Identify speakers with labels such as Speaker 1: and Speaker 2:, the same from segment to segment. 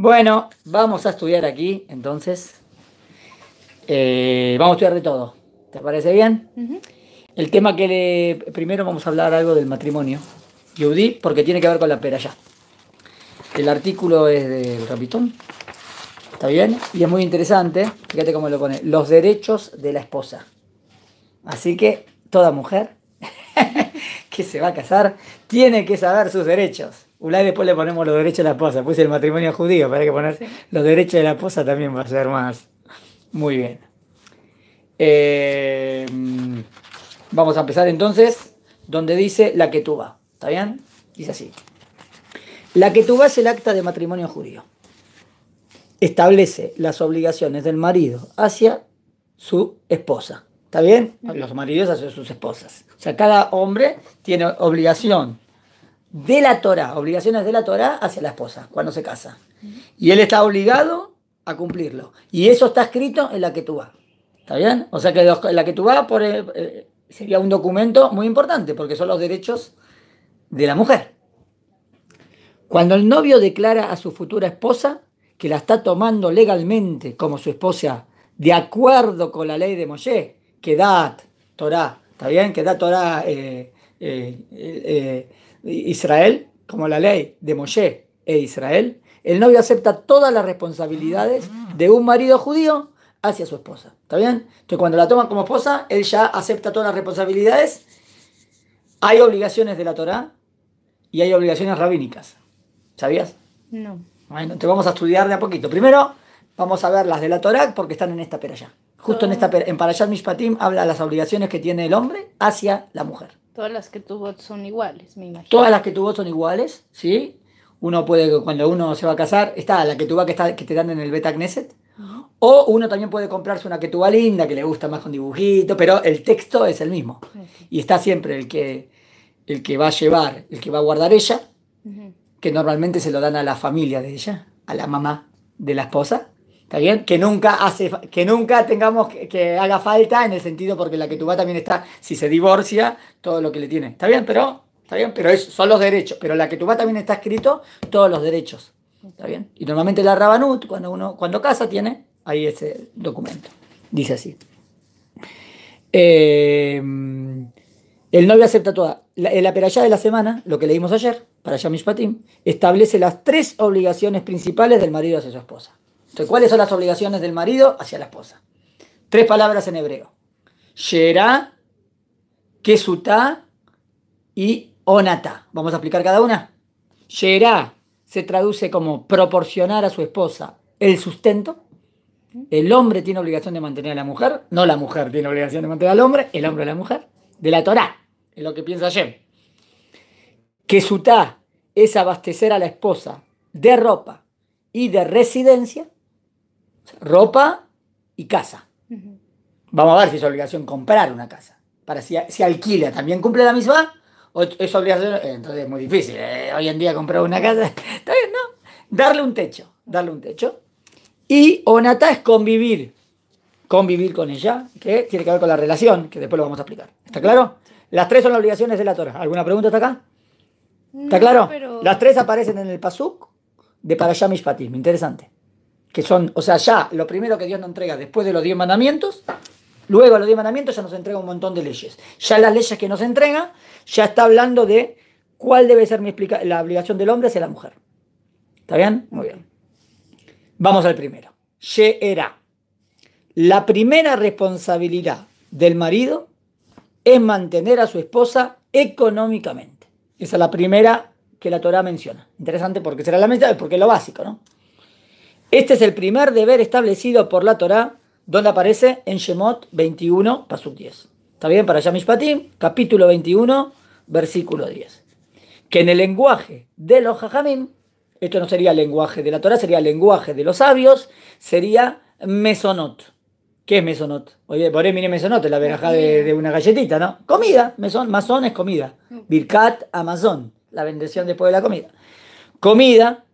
Speaker 1: Bueno, vamos a estudiar aquí, entonces. Eh, vamos a estudiar de todo. ¿Te parece bien? El tema que le... Primero vamos a hablar algo del matrimonio. Yudí, porque tiene que ver con la pera ya, El artículo es de Rapitón. ¿Está bien? Y es muy interesante. Fíjate cómo lo pone. Los derechos de la esposa. Así que toda mujer que se va a casar tiene que saber sus derechos. Ulay después le ponemos los derechos de la esposa. Puse el matrimonio judío, para que poner los derechos de la esposa también va a ser más. Muy bien. Eh, vamos a empezar entonces donde dice la que tú ¿Está bien? Dice así. La que tú es el acta de matrimonio judío. Establece las obligaciones del marido hacia su esposa. ¿Está bien? Los maridos hacia sus esposas. O sea, cada hombre tiene obligación de la Torah, obligaciones de la Torah hacia la esposa cuando se casa. Y él está obligado a cumplirlo. Y eso está escrito en la que tú vas. ¿Está bien? O sea que la que tú vas por, eh, eh, sería un documento muy importante porque son los derechos de la mujer. Cuando el novio declara a su futura esposa que la está tomando legalmente como su esposa, de acuerdo con la ley de Moshe, que da Torah, ¿está bien? Que da Torah. Eh, Israel, como la ley de Moshe e Israel, el novio acepta todas las responsabilidades de un marido judío hacia su esposa. ¿Está bien? Entonces cuando la toman como esposa, él ya acepta todas las responsabilidades. Hay obligaciones de la Torá y hay obligaciones rabínicas. ¿Sabías? No. Bueno, entonces vamos a estudiar de a poquito. Primero vamos a ver las de la Torá porque están en esta allá Justo en esta en Parashat Mishpatim habla de las obligaciones que tiene el hombre hacia la mujer.
Speaker 2: Todas las que tuvo son iguales, me imagino.
Speaker 1: Todas las que tuvo son iguales, ¿sí? Uno puede, cuando uno se va a casar, está la que tuvo que, que te dan en el Beta Knesset. O uno también puede comprarse una que tuvo linda, que le gusta más con dibujito, pero el texto es el mismo. Y está siempre el que, el que va a llevar, el que va a guardar ella, que normalmente se lo dan a la familia de ella, a la mamá de la esposa, ¿Está bien? Que nunca, hace, que nunca tengamos que, haga falta en el sentido porque la que tú va también está, si se divorcia, todo lo que le tiene. ¿Está bien? Pero, ¿está bien? Pero son los derechos. Pero la que tú va también está escrito todos los derechos. ¿Está bien? Y normalmente la Rabanut, cuando uno cuando casa, tiene ahí ese documento. Dice así. Eh, el novio acepta toda. La, el de la semana, lo que leímos ayer, para Patim, establece las tres obligaciones principales del marido hacia su esposa. ¿cuáles son las obligaciones del marido hacia la esposa? Tres palabras en hebreo. Yerá, Kesutá y onata. Vamos a explicar cada una. Yerá se traduce como proporcionar a su esposa el sustento. El hombre tiene obligación de mantener a la mujer, no la mujer tiene obligación de mantener al hombre, el hombre a la mujer. De la Torá, es lo que piensa Yem. Kesutá es abastecer a la esposa de ropa y de residencia ropa y casa. Vamos a ver si es obligación comprar una casa. Para si, alquila, ¿también cumple la misma? es obligación? Eh, entonces es muy difícil. Eh, hoy en día comprar una casa. Darle un techo. Darle un techo. Y onatá es convivir. Convivir con ella, que tiene que ver con la relación, que después lo vamos a explicar. ¿Está claro? Las tres son las obligaciones de la Torah. ¿Alguna pregunta hasta acá? ¿Está claro? Las tres aparecen en el Pasuk de Parashah Mishpatim. Interesante que son, o sea, ya lo primero que Dios nos entrega después de los diez mandamientos, luego de los diez mandamientos ya nos entrega un montón de leyes. Ya las leyes que nos entrega, ya está hablando de cuál debe ser mi la obligación del hombre hacia la mujer. ¿Está bien? Muy bien. Vamos al primero. she era. La primera responsabilidad del marido es mantener a su esposa económicamente. Esa es la primera que la Torah menciona. Interesante porque será la mitad, porque es lo básico, ¿no? Este es el primer deber establecido por la Torá, donde aparece en Shemot 21, Pasuk 10. ¿Está bien? Para Yamishpatim, capítulo 21, versículo 10. Que en el lenguaje de los Jajamim, esto no sería el lenguaje de la Torá, sería el lenguaje de los sabios, sería mesonot. ¿Qué es mesonot? Oye, por ahí mire mesonot, la verajá de, una galletita, ¿no? Comida, meson, masón es comida. Mm. Birkat, Amazon. la bendición después de la comida. Comida,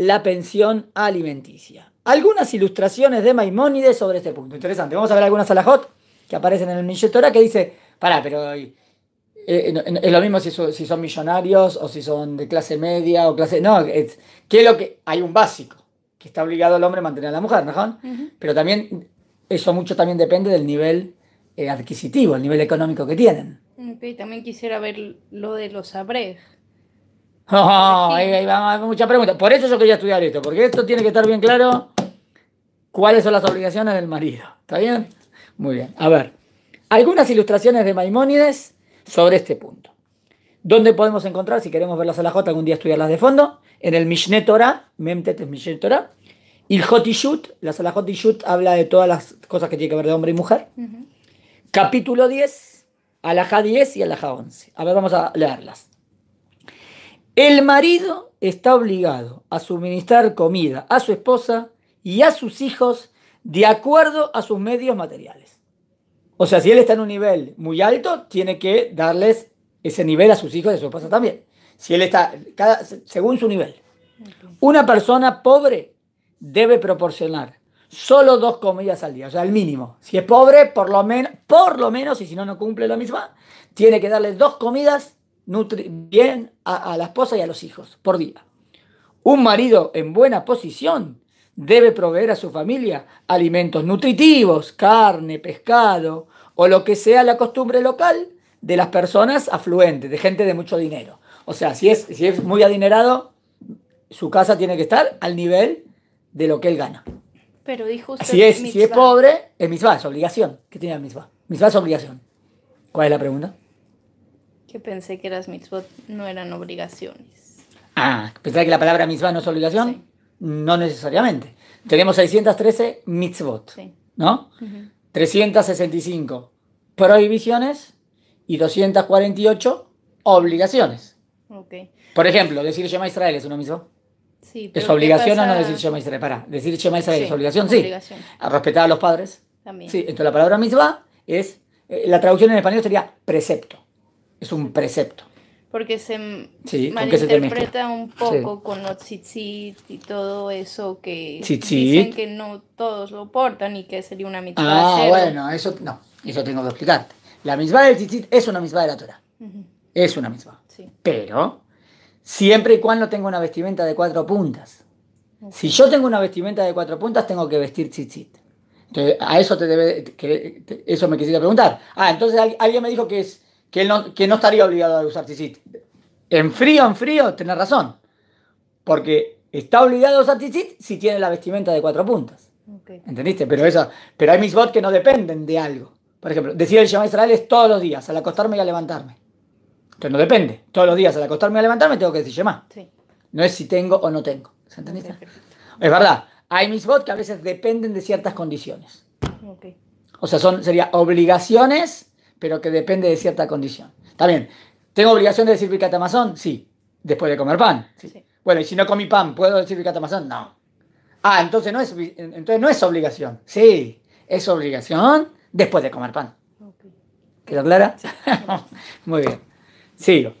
Speaker 1: la pensión alimenticia. Algunas ilustraciones de Maimónides sobre este punto. Interesante. Vamos a ver algunas a la hot que aparecen en el Millet que dice, pará, pero eh, eh, es lo mismo si, son millonarios o si son de clase media o clase... No, es lo que...? Hay un básico que está obligado al hombre a mantener a la mujer, ¿no? Pero también, eso mucho también depende del nivel eh, adquisitivo, el nivel económico que tienen.
Speaker 2: Y mm, también quisiera ver lo de los abrejos.
Speaker 1: Oh, ahí, ahí muchas preguntas. Por eso yo quería estudiar esto, porque esto tiene que estar bien claro cuáles son las obligaciones del marido. ¿Está bien? Muy bien. A ver, algunas ilustraciones de Maimónides sobre este punto. ¿Dónde podemos encontrar, si queremos verlas a la J, algún día estudiarlas de fondo? En el Mishneh Torah, Memtet es Mishneh Torah, y el Jotishut, la Salahot Yishut habla de todas las cosas que tiene que ver de hombre y mujer. Capítulo 10, Alajá 10 y Alajá 11. A ver, vamos a leerlas. El marido está obligado a suministrar comida a su esposa y a sus hijos de acuerdo a sus medios materiales. O sea, si él está en un nivel muy alto, tiene que darles ese nivel a sus hijos y a su esposa también. Si él está, según su nivel. Una persona pobre debe proporcionar solo dos comidas al día, o sea, el mínimo. Si es pobre, por lo menos, por lo menos, y si no, no cumple la misma, tiene que darles dos comidas bien a, la esposa y a los hijos por día. Un marido en buena posición debe proveer a su familia alimentos nutritivos, carne, pescado o lo que sea la costumbre local de las personas afluentes, de gente de mucho dinero. O sea, si es, si es muy adinerado, su casa tiene que estar al nivel de lo que él gana.
Speaker 2: Pero dijo usted si es, si es pobre,
Speaker 1: es misma, es obligación. ¿Qué tiene misma? Misma es obligación. ¿Cuál es la pregunta?
Speaker 2: Que pensé que las mitzvot no eran obligaciones.
Speaker 1: Ah, pensé que la palabra mitzvah no es obligación. No necesariamente. Tenemos 613 mitzvot, sí. ¿no? 365 prohibiciones y 248 obligaciones. Okay. Por ejemplo, decir Shema Israel es una mitzvot.
Speaker 2: Sí, ¿Es obligación o no decir Shema
Speaker 1: Israel? Pará, decir Shema Israel es obligación, sí. A respetar a los padres. También. Sí, entonces la palabra mitzvah es, eh, la traducción en español sería precepto es un precepto.
Speaker 2: Porque se sí, malinterpreta un poco con los tzitzit y todo eso que dicen que no todos lo portan y que sería una mitzvah. Ah, bueno,
Speaker 1: eso no, eso tengo que explicarte. La misma del tzitzit es una misma de la Torah. Es una misma. Pero siempre y cuando tengo una vestimenta de cuatro puntas. Si yo tengo una vestimenta de cuatro puntas, tengo que vestir tzitzit. a eso te debe, que, eso me quisiera preguntar. Ah, entonces alguien me dijo que es que, no, que no estaría obligado a usar Tzitzit. En frío, en frío, tenés razón. Porque está obligado a usar Tzitzit si tiene la vestimenta de cuatro puntas. ¿Entendiste? Pero, esa, pero hay bots que no dependen de algo. Por ejemplo, decir el Shema Israel es todos los días, al acostarme y al levantarme. Entonces no depende. Todos los días al acostarme y al levantarme tengo que decir Shema. No es si tengo o no tengo. entendiste? es verdad. Hay mis bots que a veces dependen de ciertas condiciones. O sea, son, sería obligaciones pero que depende de cierta condición. Está bien, ¿tengo obligación de decir Birkat Sí, después de comer pan. Sí. Bueno, y si no comí pan, ¿puedo decir Birkat No. Ah, entonces no, es, entonces no es obligación. Sí, es obligación después de comer pan. Okay. ¿Quedó clara? Muy bien. Sigo.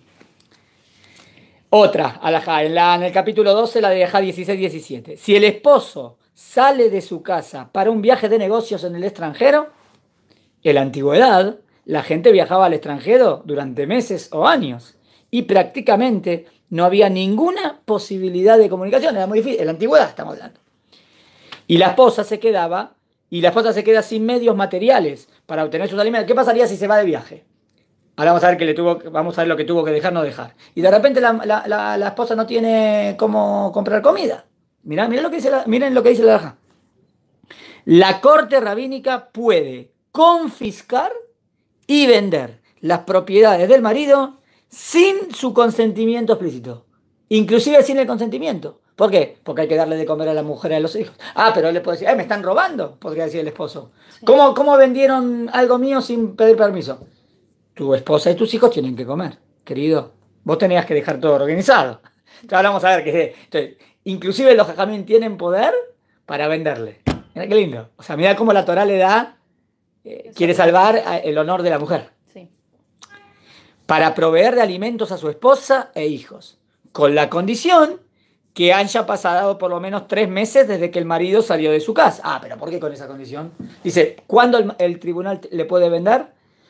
Speaker 1: Otra, alajá, en, el capítulo 12, la de Alajá 16-17. Si el esposo sale de su casa para un viaje de negocios en el extranjero, en la antigüedad la gente viajaba al extranjero durante meses o años y prácticamente no había ninguna posibilidad de comunicación. Era muy difícil. En la antigüedad estamos hablando. Y la esposa se quedaba, y la esposa se queda sin medios materiales para obtener sus alimentos. ¿Qué pasaría si se va de viaje? Ahora vamos a ver, que le tuvo, vamos a ver lo que tuvo que dejar, no dejar. Y de repente la, esposa no tiene cómo comprar comida. Mirá, lo que dice miren lo que dice la raja. La corte rabínica puede confiscar y vender las propiedades del marido sin su consentimiento explícito, inclusive sin el consentimiento. ¿Por qué? Porque hay que darle de comer a la mujer y a los hijos. Ah, pero él le puede decir, me están robando, podría decir el esposo. ¿Cómo, vendieron algo mío sin pedir permiso? Tu esposa y tus hijos tienen que comer, querido. Vos tenías que dejar todo organizado. Ahora vamos a ver que inclusive los jajamín tienen poder para venderle. Mira qué lindo. O sea, mira cómo la Torah le da quiere salvar ah, el honor de la mujer. Sí. Para proveer de alimentos a su esposa e hijos, con la condición que haya pasado por lo menos tres meses desde que el marido salió de su casa. Ah, pero ¿por qué con esa condición? Dice, ¿cuándo el, tribunal le puede vender?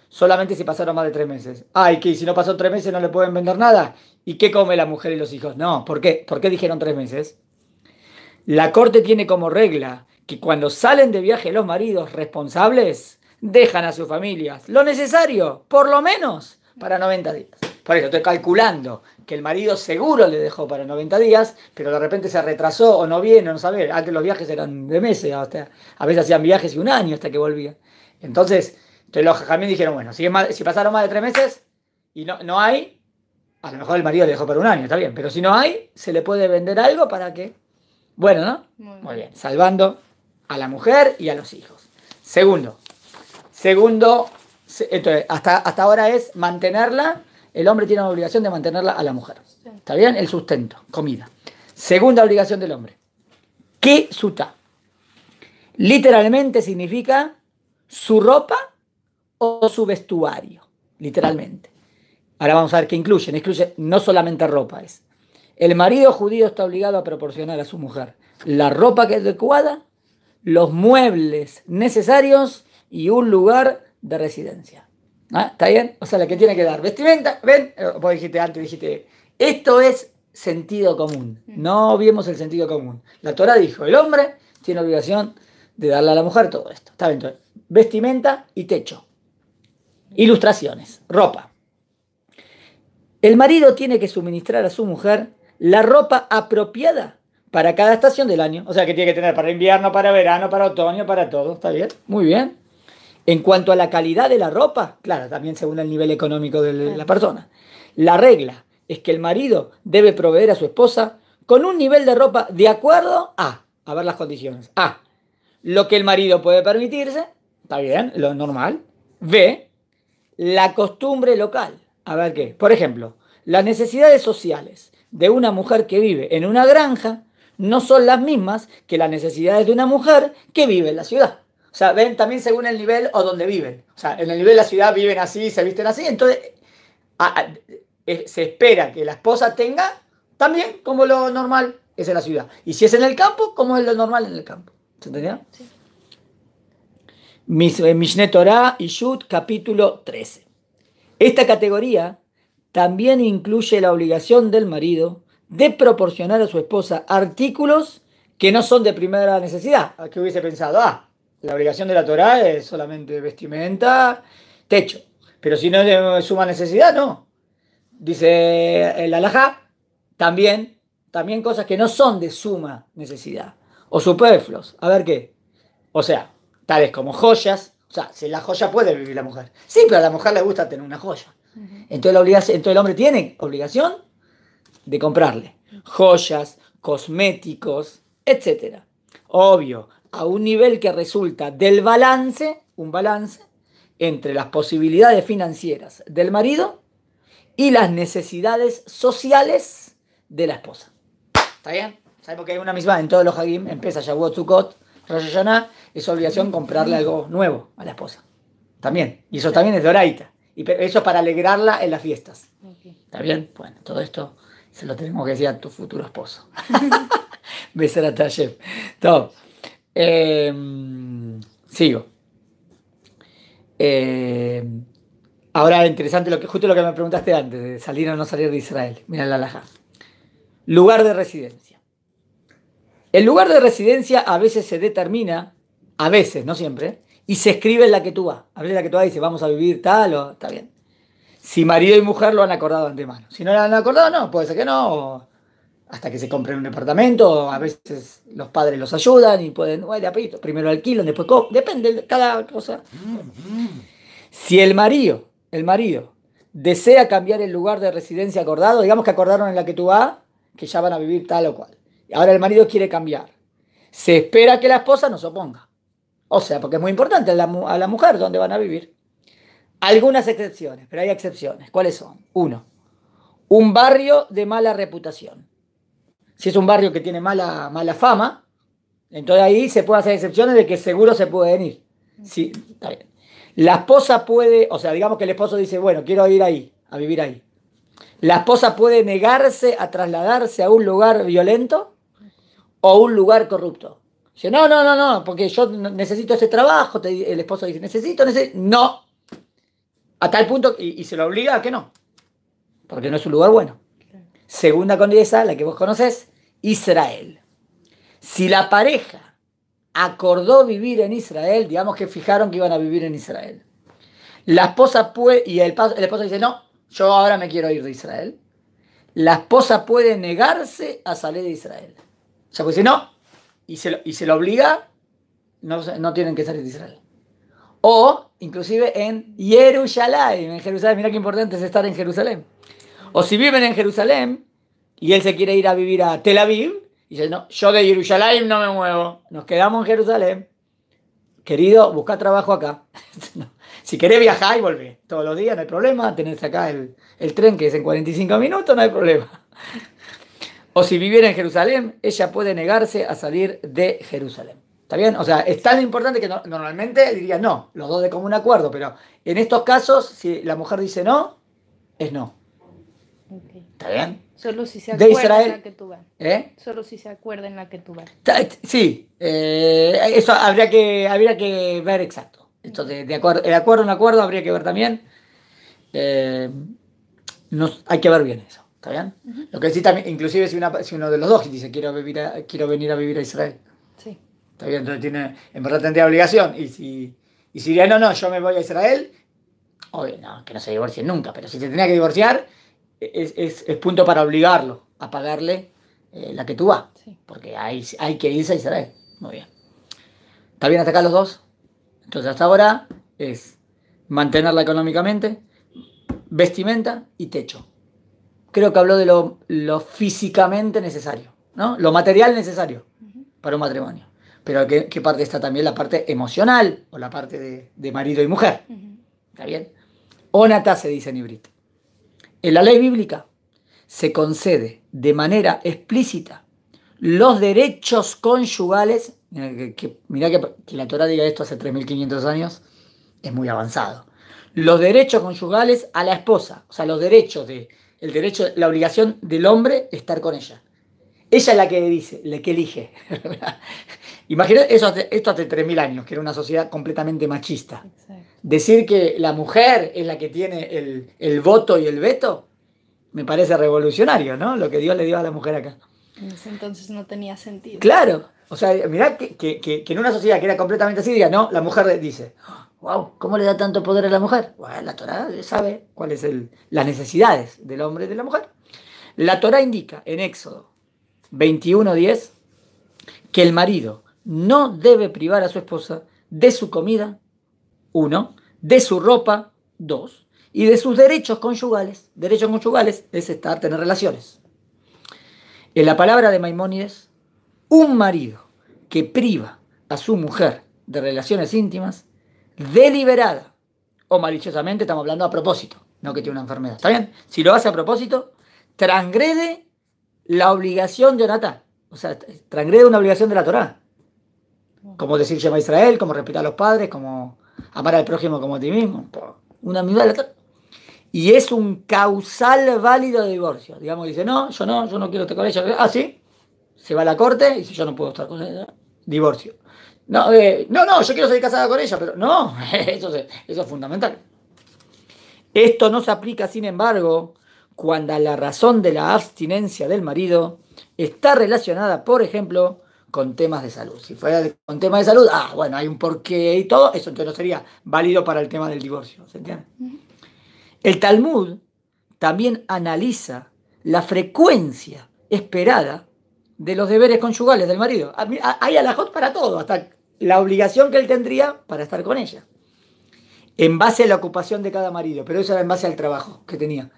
Speaker 1: Solamente si pasaron más de tres meses. Ay, ah, que si no pasó tres meses no le pueden vender nada. ¿Y qué come la mujer y los hijos? No, ¿por qué? ¿Por qué dijeron tres meses? La corte tiene como regla que cuando salen de viaje los maridos responsables, dejan a sus familias lo necesario, por lo menos para 90 días. Por eso estoy calculando que el marido seguro le dejó para 90 días, pero de repente se retrasó o no viene, no sabe. Antes ah, los viajes eran de meses, hasta, a veces hacían viajes y un año hasta que volvía. Entonces, los también dijeron, bueno, si, si pasaron más de tres meses y no, no hay, a lo mejor el marido le dejó para un año, está bien, pero si no hay, se le puede vender algo para que... Bueno, ¿no? Muy bien, salvando a la mujer y a los hijos. Segundo, Segundo, hasta, hasta ahora es mantenerla, el hombre tiene una obligación de mantenerla a la mujer. ¿Está bien? El sustento, comida. Segunda obligación del hombre. ¿Qué suta? Literalmente significa su ropa o su vestuario. Literalmente. Ahora vamos a ver qué incluyen. Incluye no solamente ropa, es. El marido judío está obligado a proporcionar a su mujer la ropa que es adecuada, los muebles necesarios y un lugar de residencia. ¿Ah? ¿Está bien? O sea, la que tiene que dar vestimenta, ven, eh, vos dijiste antes, dijiste, esto es sentido común, mm. no vimos el sentido común. La Torah dijo, el hombre tiene obligación de darle a la mujer todo esto. Está bien, vestimenta y techo. Ilustraciones, ropa. El marido tiene que suministrar a su mujer la ropa apropiada para cada estación del año. O sea, que tiene que tener para invierno, para verano, para otoño, para todo. ¿Está bien? Muy bien. En cuanto a la calidad de la ropa, claro, también según el nivel económico de la persona. La regla es que el marido debe proveer a su esposa con un nivel de ropa de acuerdo a, a ver las condiciones, a lo que el marido puede permitirse, está bien, lo normal, b, la costumbre local, a ver qué, por ejemplo, las necesidades sociales de una mujer que vive en una granja no son las mismas que las necesidades de una mujer que vive en la ciudad. O sea, ven también según el nivel o donde viven. O sea, en el nivel de la ciudad viven así, se visten así. Entonces, se espera que la esposa tenga también como lo normal es en la ciudad. Y si es en el campo, como es lo normal en el campo. ¿Se entendió? Sí. Eh, Mishne Torah y Shud capítulo 13. Esta categoría también incluye la obligación del marido de proporcionar a su esposa artículos que no son de primera necesidad. ¿A ¿Qué hubiese pensado? Ah, la obligación de la Torá es solamente vestimenta, techo. Pero si no es de suma necesidad, no. Dice el alajá, también, también cosas que no son de suma necesidad. O superfluos. A ver qué. O sea, tales como joyas. O sea, si la joya puede vivir la mujer. Sí, pero a la mujer le gusta tener una joya. Entonces, la entonces el hombre tiene obligación de comprarle joyas, cosméticos, etc. Obvio, a un nivel que resulta del balance, un balance entre las posibilidades financieras del marido y las necesidades sociales de la esposa. ¿Está bien? Sabemos que hay una misma en todos los hagim, empieza Yahuwah Sukkot, Rosh es obligación comprarle algo nuevo a la esposa. También. Y eso también es de Oraita. Y eso es para alegrarla en las fiestas. ¿Está bien? Bueno, todo esto se lo tenemos que decir a tu futuro esposo. Besar a Taller. Todo. Em, sigo. Em, ahora interesante lo que justo lo que me preguntaste antes, de salir o no salir de Israel. Mira la laja. Lugar de residencia. El lugar de residencia a veces se determina, a veces, no siempre, y se escribe en la que tú vas. A la que tú vas dice, vamos a vivir tal o está bien. Si marido y mujer lo han acordado de antemano. Si no lo han acordado, no, puede ser que no hasta que se compren un departamento, a veces los padres los ayudan y pueden, bueno, apellido, primero alquilan, después depende de cada cosa. Si el marido, el marido, desea cambiar el lugar de residencia acordado, digamos que acordaron en la que tú vas, que ya van a vivir tal o cual. Y ahora el marido quiere cambiar. Se espera que la esposa no se oponga. O sea, porque es muy importante la, a la mujer dónde van a vivir. Algunas excepciones, pero hay excepciones. ¿Cuáles son? Uno, un barrio de mala reputación si es un barrio que tiene mala, mala fama, entonces ahí se puede hacer excepciones de que seguro se puede venir. está La esposa puede, o sea, digamos que el esposo dice, bueno, quiero ir ahí, a vivir ahí. La esposa puede negarse a trasladarse a un lugar violento o un lugar corrupto. Dice, no, no, no, no, porque yo necesito ese trabajo. el esposo dice, necesito, necesito. No. A tal punto, y, y, se lo obliga a que no. Porque no es un lugar bueno. Segunda condesa, la que vos conocés, Israel. Si la pareja acordó vivir en Israel, digamos que fijaron que iban a vivir en Israel. La esposa puede, y el, esposo dice, no, yo ahora me quiero ir de Israel. La esposa puede negarse a salir de Israel. O sea, pues si no, y se lo, y se lo obliga, no, no tienen que salir de Israel. O, inclusive en Jerusalén, en Jerusalén, mira qué importante es estar en Jerusalén. O si viven en Jerusalén, y él se quiere ir a vivir a Tel Aviv, y dice, no, yo de Jerusalén no me muevo, nos quedamos en Jerusalén. Querido, busca trabajo acá. Si querés viajar y volver todos los días, no hay problema, tenés acá el, el tren que es en 45 minutos, no hay problema. o si viviera en Jerusalén, ella puede negarse a salir de Jerusalén. ¿Está bien? O sea, es tan importante que normalmente diría no, los dos de común acuerdo, pero en estos casos, si la mujer dice no, es no. ¿Está bien?
Speaker 2: Solo si se acuerda de Israel. En la que tú vas. ¿eh? Solo si se acuerda en la que tú vas.
Speaker 1: Sí, eh, eso habría que, habría que ver exacto. Entonces de, acuerdo, el acuerdo en acuerdo habría que ver también. Eh, hay que ver bien eso, ¿está bien? Lo que sí también, inclusive si, uno de los dos dice quiero, vivir quiero venir a vivir a Israel. Sí. Está bien, entonces tiene, en verdad tendría obligación. Y si, y si diría, no, no, yo me voy a Israel, obvio, no, que no se divorcien nunca, pero si se tenía que divorciar, es, punto para obligarlo a pagarle eh, la que tú vas. Porque hay, hay que irse a Israel. Muy bien. ¿Está bien hasta acá los dos? Entonces hasta ahora es mantenerla económicamente, vestimenta y techo. Creo que habló de lo, físicamente necesario, ¿no? Lo material necesario para un matrimonio. Pero ¿qué, parte está también la parte emocional o la parte de, marido y mujer? ¿Está bien? Onata se dice en híbrido. En la ley bíblica se concede de manera explícita los derechos conyugales. Mirá que, mira que, la Torah diga esto hace 3.500 años, es muy avanzado. Los derechos conyugales a la esposa, o sea, los derechos de, el derecho, la obligación del hombre estar con ella. Ella es la que dice, la que elige. Imagina eso esto hace 3.000 años, que era una sociedad completamente machista. Decir que la mujer es la que tiene el, voto y el veto, me parece revolucionario, ¿no? Lo que Dios le dio a la mujer acá.
Speaker 2: En entonces no tenía sentido. Claro.
Speaker 1: O sea, mirá que, en una sociedad que era completamente así, diga, no, la mujer dice, wow, ¿cómo le da tanto poder a la mujer? Bueno, la Torah sabe cuáles son las necesidades del hombre y de la mujer. La Torah indica en Éxodo 21.10 que el marido no debe privar a su esposa de su comida, uno, de su ropa, dos, y de sus derechos conyugales. Derechos conyugales es estar, tener relaciones. En la palabra de Maimónides, un marido que priva a su mujer de relaciones íntimas, deliberada o maliciosamente, estamos hablando a propósito, no que tiene una enfermedad. ¿Está bien? Si lo hace a propósito, transgrede la obligación de Onatá. O sea, transgrede una obligación de la Torá. Como decir llama a Israel, como respetar a los padres, como amar al prójimo como a ti mismo. Una misma de la Torah. Y es un causal válido de divorcio. Digamos, dice, no, yo no, yo no quiero estar con ella. Ah, sí. Se va a la corte y dice, yo no puedo estar con ella. Divorcio. No, eh, no, no, yo quiero ser casada con ella, pero no, eso, eso es fundamental. Esto no se aplica, sin embargo, cuando la razón de la abstinencia del marido está relacionada, por ejemplo, con temas de salud. Si fuera con temas de salud, ah, bueno, hay un porqué y todo, eso entonces no sería válido para el tema del divorcio, ¿se El Talmud también analiza la frecuencia esperada de los deberes conyugales del marido. Hay alajot para todo, hasta la obligación que él tendría para estar con ella. En base a la ocupación de cada marido, pero eso era en base al trabajo que tenía.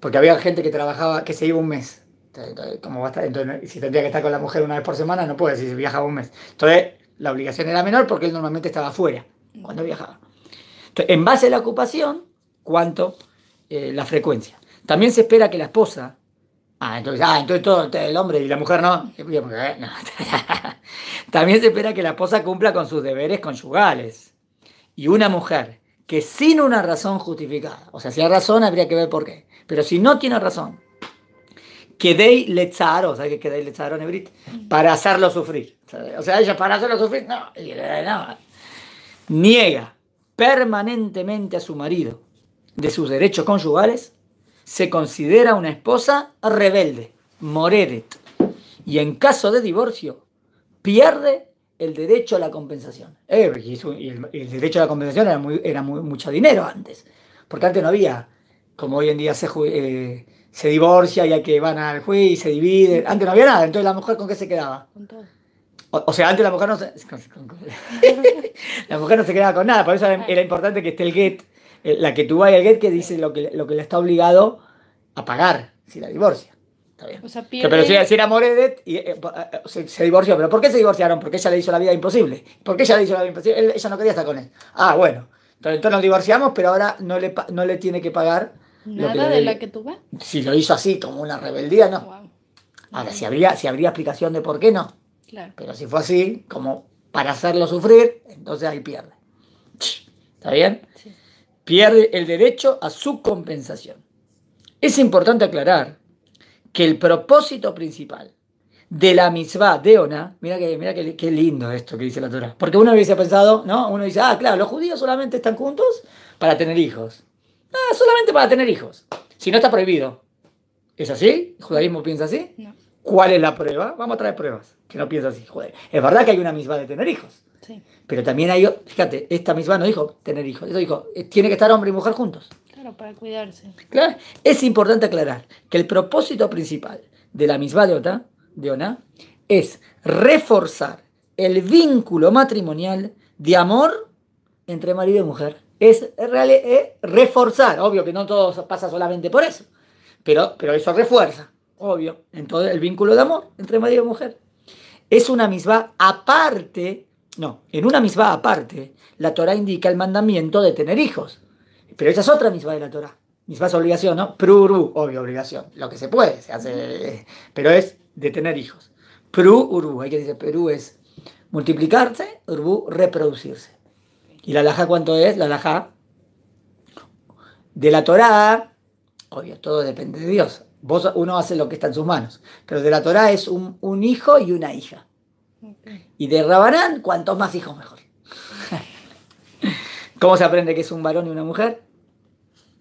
Speaker 1: Porque había gente que trabajaba, que se iba un mes. entonces, si tendría que estar con la mujer una vez por semana, no puede, si se viajaba un mes. Entonces, la obligación era menor porque él normalmente estaba fuera cuando viajaba. Entonces, en base a la ocupación, cuánto eh, la frecuencia. También se espera que la esposa. Ah, entonces, ah, entonces todo el hombre y la mujer no. Eh, no. También se espera que la esposa cumpla con sus deberes conyugales. Y una mujer que sin una razón justificada, o sea, si hay razón habría que ver por qué, pero si no tiene razón, quedei Letzaro, ¿sabes qué que Letzaro en hebrito? Para hacerlo sufrir. O sea, ella para hacerlo sufrir, no, Niega permanentemente a su marido de sus derechos conyugales, se considera una esposa rebelde, moredet. Y en caso de divorcio, pierde el derecho a la compensación. Eh, y, el, derecho a la compensación era, muy, era mucho dinero antes, porque antes no había como hoy en día se, eh, se divorcia ya que van al juicio, se dividen. Antes no había nada, entonces la mujer con qué se quedaba. Con todo. O, sea, antes la mujer no se, la mujer no se quedaba con nada, por eso era, importante que esté el get, eh, la que tú vayas al get que dice lo que, lo que le está obligado a pagar si la divorcia. pero si, era Moredet, y, eh, se, divorció. ¿Pero por qué se divorciaron? Porque ella le hizo la vida imposible. porque ella le hizo la vida imposible? ella no quería estar con él. Ah, bueno. Entonces, nos divorciamos, pero ahora no le, no le tiene que pagar
Speaker 2: Nada de la que tú
Speaker 1: Si lo hizo así, como una rebeldía, no. Ahora, si habría, si habría explicación de por qué no. Claro. Pero si fue así, como para hacerlo sufrir, entonces ahí pierde. ¿Está bien? Pierde el derecho a su compensación. Es importante aclarar que el propósito principal de la misma de Ona, mira que, mira que, lindo esto que dice la Torah, porque uno hubiese pensado, ¿no? Uno dice, ah, claro, los judíos solamente están juntos para tener hijos. Ah, solamente para tener hijos. Si no está prohibido. ¿Es así? ¿El judaísmo piensa así? ¿Cuál es la prueba? Vamos a traer pruebas. Que no piensa así. Joder. Es verdad que hay una misma de tener hijos. Sí. Pero también hay, fíjate, esta misma no dijo tener hijos. Eso dijo, eh, tiene que estar hombre y mujer juntos.
Speaker 2: Claro, para cuidarse.
Speaker 1: Claro. Es importante aclarar que el propósito principal de la misma de de Ona, es reforzar el vínculo matrimonial de amor entre marido y mujer es, es eh, reforzar. Obvio que no todo pasa solamente por eso, pero, pero eso refuerza, obvio. Entonces, el vínculo de amor entre marido y mujer. Es una misma aparte, no, en una misma aparte, la Torah indica el mandamiento de tener hijos. Pero esa es otra misma de la Torah. Misma es obligación, ¿no? uru obvio, obligación. Lo que se puede, se hace. Eh, pero es de tener hijos. Prurú, hay que decir, Perú es multiplicarse, urbu, reproducirse. ¿Y la laja cuánto es? La laja de la Torá, obvio, todo depende de Dios. Vos, uno hace lo que está en sus manos. Pero de la Torá es un, hijo y una hija. Y de Rabanán, cuantos más hijos mejor. ¿Cómo se aprende que es un varón y una mujer?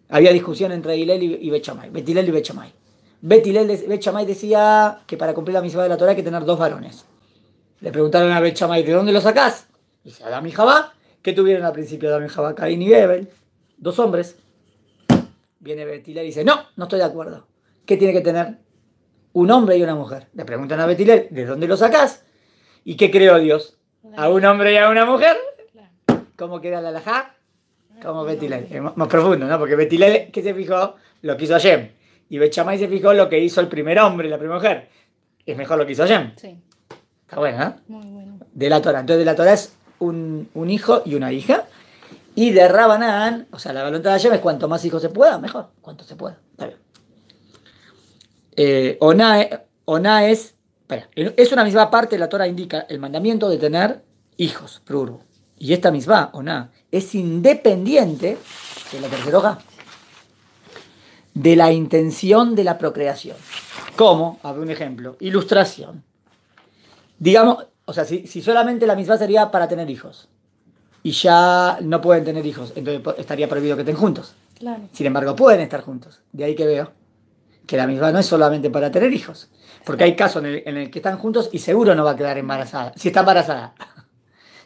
Speaker 1: Había discusión entre Hilel y Bechamay. Betilel y Bechamay. Betilel Bechamay decía que para cumplir la misión de la Torah hay que tener dos varones. Le preguntaron a Bechamay, ¿de dónde lo sacás? Dice, mi hija Jabá que tuvieron al principio también Habacaín y Bebel, dos hombres. Viene Betilel y dice, no, no estoy de acuerdo. ¿Qué tiene que tener un hombre y una mujer? Le preguntan a Betilel, ¿de dónde lo sacás? ¿Y qué creó Dios? ¿A un hombre y a una mujer? ¿Cómo queda la alajá? Como Betilel. Es más profundo, ¿no? Porque Betilel, ¿qué se fijó? Lo que hizo Hashem. Y Bechamay se fijó lo que hizo el primer hombre y la primera mujer. Es mejor lo que hizo Hashem. Sí. Está bueno, ¿no? Muy bueno. De la Torah. Entonces, de la Torah es un, hijo y una hija. Y de Rabanán, o sea, la voluntad de Hashem es cuanto más hijos se pueda, mejor, cuanto se pueda. Está bien. Eh, ona, es, es una misma parte, la Torah indica el mandamiento de tener hijos, prurbo. Y esta misma, Ona, es independiente de la tercera hoja, de la intención de la procreación. ¿Cómo? Habrá un ejemplo. Ilustración. Digamos, o sea, si, solamente la misma sería para tener hijos y ya no pueden tener hijos, entonces estaría prohibido que estén juntos. Claro. Sin embargo, pueden estar juntos. De ahí que veo que la misma no es solamente para tener hijos. Porque hay casos en el, que están juntos y seguro no va a quedar embarazada. Si está embarazada,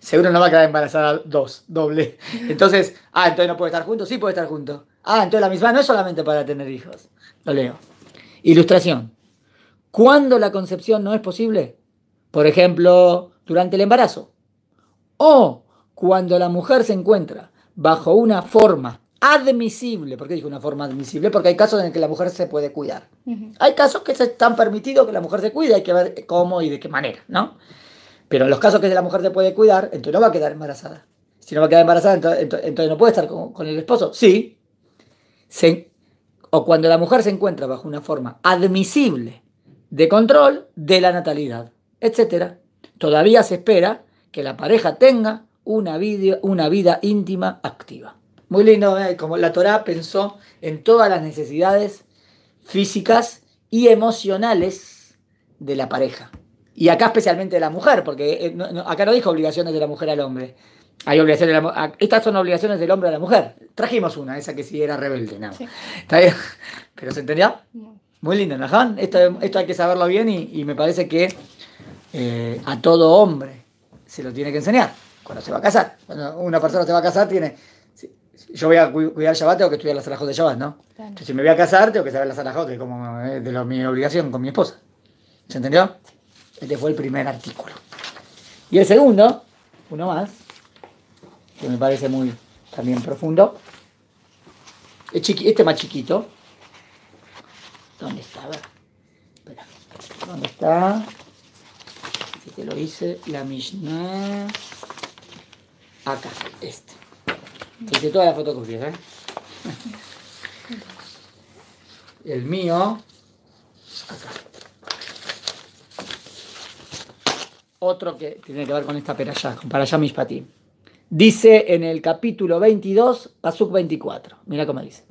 Speaker 1: seguro no va a quedar embarazada dos, doble. Entonces, ah, entonces no puede estar juntos, sí puede estar juntos. Ah, entonces la misma no es solamente para tener hijos. Lo leo. Ilustración. ¿Cuándo la concepción no es posible, por ejemplo, durante el embarazo, o cuando la mujer se encuentra bajo una forma admisible, ¿por qué dije una forma admisible? Porque hay casos en los que la mujer se puede cuidar. Hay casos que están permitidos que la mujer se cuide, hay que ver cómo y de qué manera, ¿no? Pero en los casos que la mujer se puede cuidar, entonces no va a quedar embarazada. Si no va a quedar embarazada, entonces, no puede estar con, el esposo. Sí. o cuando la mujer se encuentra bajo una forma admisible de control de la natalidad etcétera. Todavía se espera que la pareja tenga una, vida, una vida íntima activa. Muy lindo, ¿eh? como la Torah pensó en todas las necesidades físicas y emocionales de la pareja. Y acá especialmente de la mujer, porque eh, acá no dijo obligaciones de la mujer al hombre. Hay obligaciones estas son obligaciones del hombre a la mujer. Trajimos una, esa que sí era rebelde, no. ¿Está bien? ¿Pero se entendió? Muy lindo, ¿no? Esto, esto hay que saberlo bien y, y me parece que eh, a todo hombre se lo tiene que enseñar cuando se va a casar. Cuando una persona se va a casar, tiene. yo voy a cuidar Shabbat, tengo que estudiar las alajot de Shabbat, ¿no? si me voy a casar, tengo que saber las alajot, que como es eh, de lo, mi obligación con mi esposa. ¿Se entendió? Este fue el primer artículo. Y el segundo, uno más, que me parece muy también profundo. este más chiquito. ¿Dónde está? ¿Dónde está? que te lo hice la Mishnah acá, este Te hice la foto fotocopias, ¿eh? El mío, acá. Otro que tiene que ver con esta perayá, con mis Mishpatí Dice en el capítulo 22, Pasuk 24. Mira cómo dice.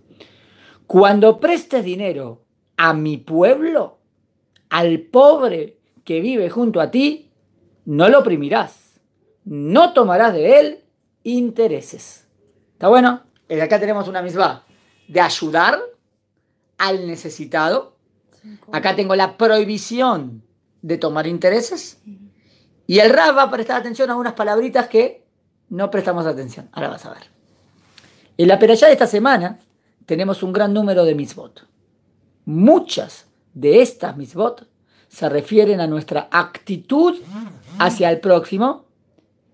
Speaker 1: Cuando prestes dinero a mi pueblo, al pobre que vive junto a ti, no lo oprimirás, no tomarás de él intereses. ¿Está bueno? Eh, acá tenemos una misma de ayudar al necesitado. Acá tengo la prohibición de tomar intereses. Y el Rab va a prestar atención a unas palabritas que no prestamos atención. Ahora vas a ver. En la peralla de esta semana tenemos un gran número de misbot. Muchas de estas misbot se refieren a nuestra actitud hacia el próximo,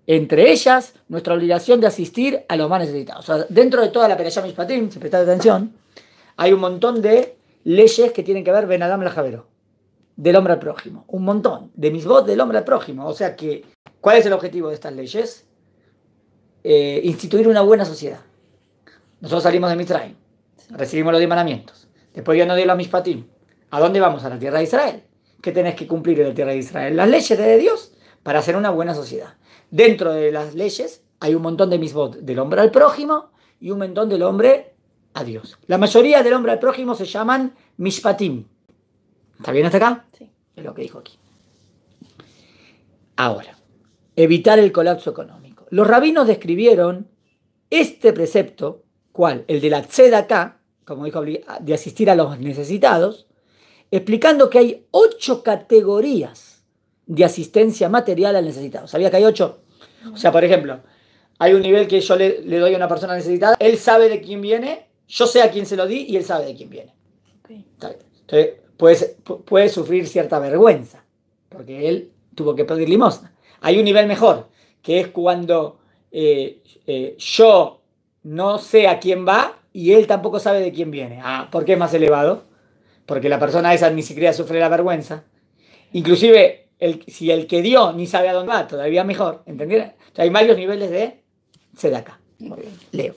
Speaker 1: entre ellas nuestra obligación de asistir a los más necesitados. dentro de toda la pelea Mishpatim, si prestas atención, hay un montón de leyes que tienen que ver Ben Adam Lajavero, del hombre al prójimo. Un montón de voz del hombre al prójimo. O sea que, ¿cuál es el objetivo de estas leyes? Eh, instituir una buena sociedad. Nosotros salimos de Mitzrayim, recibimos los diez mandamientos. Después ya no dieron la Mishpatim. ¿A dónde vamos? A la tierra de Israel que tenés que cumplir en la tierra de Israel, las leyes de Dios para hacer una buena sociedad. Dentro de las leyes hay un montón de misbot del hombre al prójimo y un montón del hombre a Dios. La mayoría del hombre al prójimo se llaman mishpatim. ¿Está bien hasta acá? Sí. Es lo que dijo aquí. Ahora, evitar el colapso económico. Los rabinos describieron este precepto, ¿cuál? El de la tzedakah, como dijo, de asistir a los necesitados, explicando que hay ocho categorías de asistencia material al necesitado. ¿Sabía que hay ocho? O sea, por ejemplo, hay un nivel que yo le, doy a una persona necesitada, él sabe de quién viene, yo sé a quién se lo di y él sabe de quién viene. Entonces, puede, sufrir cierta vergüenza, porque él tuvo que pedir limosna. Hay un nivel mejor, que es cuando eh, eh, yo no sé a quién va y él tampoco sabe de quién viene. Ah, porque es más elevado? porque la persona esa ni siquiera sufre la vergüenza. Inclusive, el, si el que dio ni sabe a dónde va, todavía mejor, ¿entendieron? hay varios niveles de tzedaká. leo.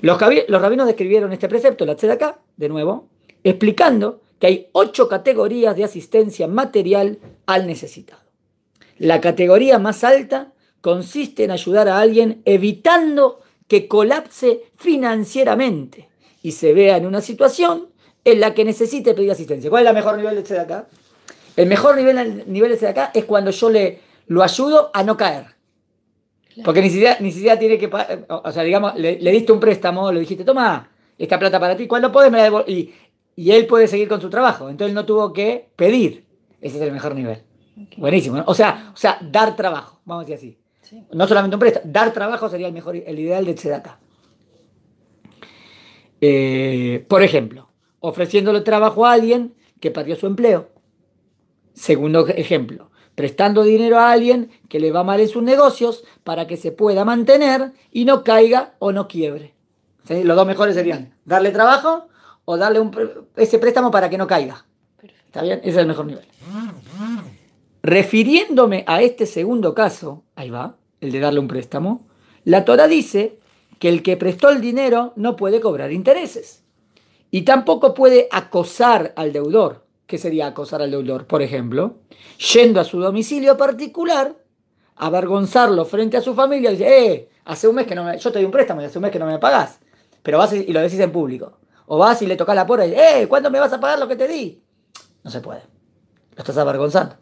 Speaker 1: Los, los rabinos describieron este precepto, la tzedaká, de nuevo, explicando que hay ocho categorías de asistencia material al necesitado. La categoría más alta consiste en ayudar a alguien evitando que colapse financieramente y se vea en una situación en la que necesite pedir asistencia. ¿Cuál es el mejor nivel de CDK? El mejor nivel, de CDK es cuando yo le, lo ayudo a no caer. Porque ni siquiera, tiene que... O sea, digamos, le, diste un préstamo, le dijiste, toma esta plata para ti, cuando podés me la Y, él puede seguir con su trabajo. Entonces no tuvo que pedir. Ese es el mejor nivel. Buenísimo. O, sea, o sea, dar trabajo, vamos a decir así. No solamente un préstamo, dar trabajo sería el mejor, el ideal de Tzedaka. Eh, por ejemplo, ofreciéndole trabajo a alguien que perdió su empleo. Segundo ejemplo, prestando dinero a alguien que le va mal en sus negocios para que se pueda mantener y no caiga o no quiebre. Los dos mejores serían darle trabajo o darle un, ese préstamo para que no caiga. ¿Está bien? Ese es el mejor nivel. Refiriéndome a este segundo caso, ahí va, el de darle un préstamo, la Torah dice que el que prestó el dinero no puede cobrar intereses. Y tampoco puede acosar al deudor. ¿Qué sería acosar al deudor? Por ejemplo, yendo a su domicilio particular, avergonzarlo frente a su familia y decir, eh, hace un mes que no me, yo te di un préstamo y hace un mes que no me pagas Pero vas y, lo decís en público. O vas y le tocas la puerta y dices, eh, ¿cuándo me vas a pagar lo que te di? No se puede. Lo estás avergonzando.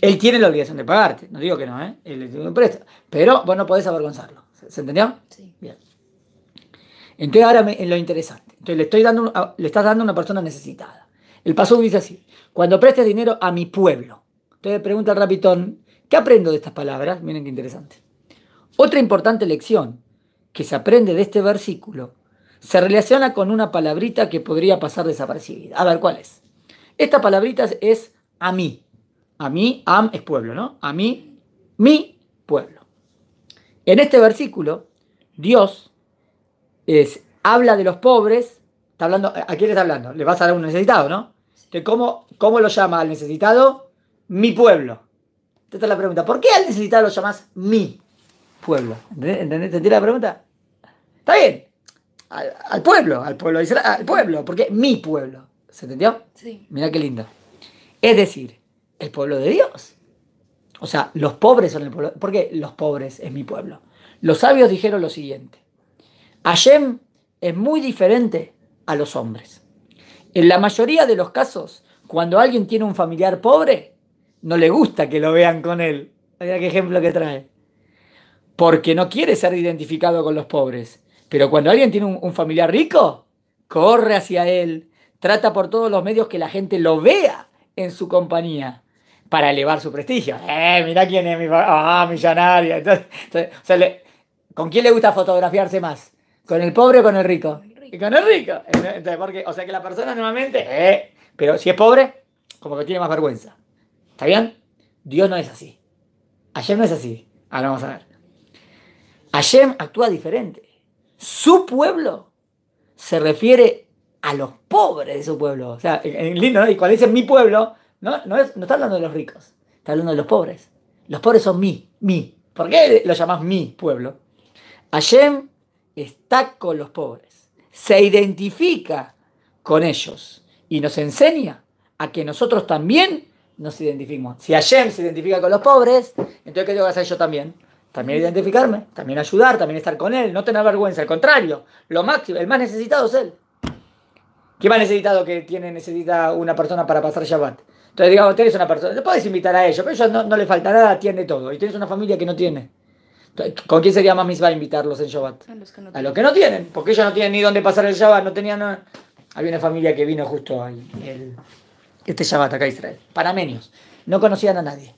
Speaker 1: Él tiene la obligación de pagarte. No digo que no, ¿eh? Él dio un préstamo. Pero vos no podés avergonzarlo. ¿Se, entendió? Sí. Bien. Entonces ahora en lo interesante. Entonces le, dando, estás dando a una persona necesitada. El paso dice así, cuando prestes dinero a mi pueblo. Entonces pregunta el rapidón: ¿qué aprendo de estas palabras? Miren qué interesante. Otra importante lección que se aprende de este versículo se relaciona con una palabrita que podría pasar desapercibida. A ver, ¿cuál es? Esta palabrita es a mí. A mí, am es pueblo, ¿no? A mí, mi pueblo. En este versículo, Dios es, habla de los pobres, está hablando, eh, ¿a quién le está hablando? Le vas a dar un necesitado, ¿no? ¿cómo, lo llama al necesitado? Mi pueblo. Esta es la pregunta. ¿Por qué al necesitado lo llamas mi pueblo? entiendes la pregunta? Está bien. Al, pueblo, al pueblo al pueblo, porque mi pueblo. ¿Se entendió? Sí. Mira qué lindo. Es decir, el pueblo de Dios. O sea, los pobres son el pueblo. ¿Por qué los pobres es mi pueblo? Los sabios dijeron lo siguiente. Hashem es muy diferente a los hombres. En la mayoría de los casos, cuando alguien tiene un familiar pobre, no le gusta que lo vean con él. Mira qué ejemplo que trae. Porque no quiere ser identificado con los pobres. Pero cuando alguien tiene un, familiar rico, corre hacia él, trata por todos los medios que la gente lo vea en su compañía para elevar su prestigio. Eh, mira quién es mi ah, Millonaria. ¿Con quién le gusta fotografiarse más? ¿Con el pobre o con el rico? Con el rico. con el rico. porque, o sea que la persona normalmente, eh, pero si es pobre, como que tiene más vergüenza. ¿Está bien? Dios no es así. Ayem no es así. Ahora vamos a ver. Ayem actúa diferente. Su pueblo se refiere a los pobres de su pueblo. O sea, lindo, ¿no? Y cuando dice mi pueblo, no, no, es, no está hablando de los ricos, está hablando de los pobres. Los pobres son mí. Mí. ¿Por qué lo llamás mi pueblo? Ayem está con los pobres, se identifica con ellos y nos enseña a que nosotros también nos identifiquemos. Si Hashem se identifica con los pobres, entonces ¿qué tengo que hacer yo también? También identificarme, también ayudar, también estar con él, no tener vergüenza, al contrario, lo máximo, el más necesitado es él. ¿Qué más necesitado que tiene, necesita una persona para pasar Shabbat? Entonces, digamos, tenés una persona, te puedes invitar a ellos, pero ellos no, no le falta nada, tiene todo. Y tienes una familia que no tiene. ¿Con quién sería más misma invitarlos en Shabbat? A los, que no a los que no tienen, porque ellos no tienen ni dónde pasar el Shabbat, no tenían nada. Había una familia que vino justo ahí, este Shabbat acá a Israel, panameños. No conocían a nadie.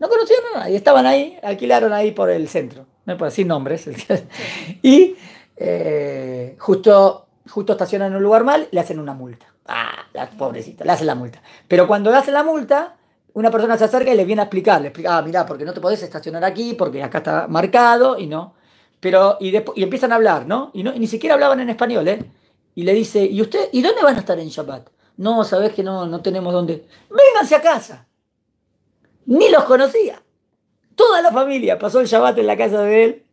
Speaker 1: No conocían a nadie. Estaban ahí, alquilaron ahí por el centro. No puedo decir nombres. y eh, justo, justo estacionan en un lugar mal, le hacen una multa. Ah, la pobrecita, le hacen la multa. Pero cuando le hacen la multa, una persona se acerca y le viene a explicar, le explica, ah, mirá, porque no te podés estacionar aquí, porque acá está marcado y no. Pero, y, y empiezan a hablar, ¿no? Y, ni siquiera hablaban en español, ¿eh? Y le dice, ¿y usted, y dónde van a estar en Shabbat? No, sabés que no, no tenemos dónde. Vénganse a casa. Ni los conocía. Toda la familia pasó el Shabbat en la casa de él.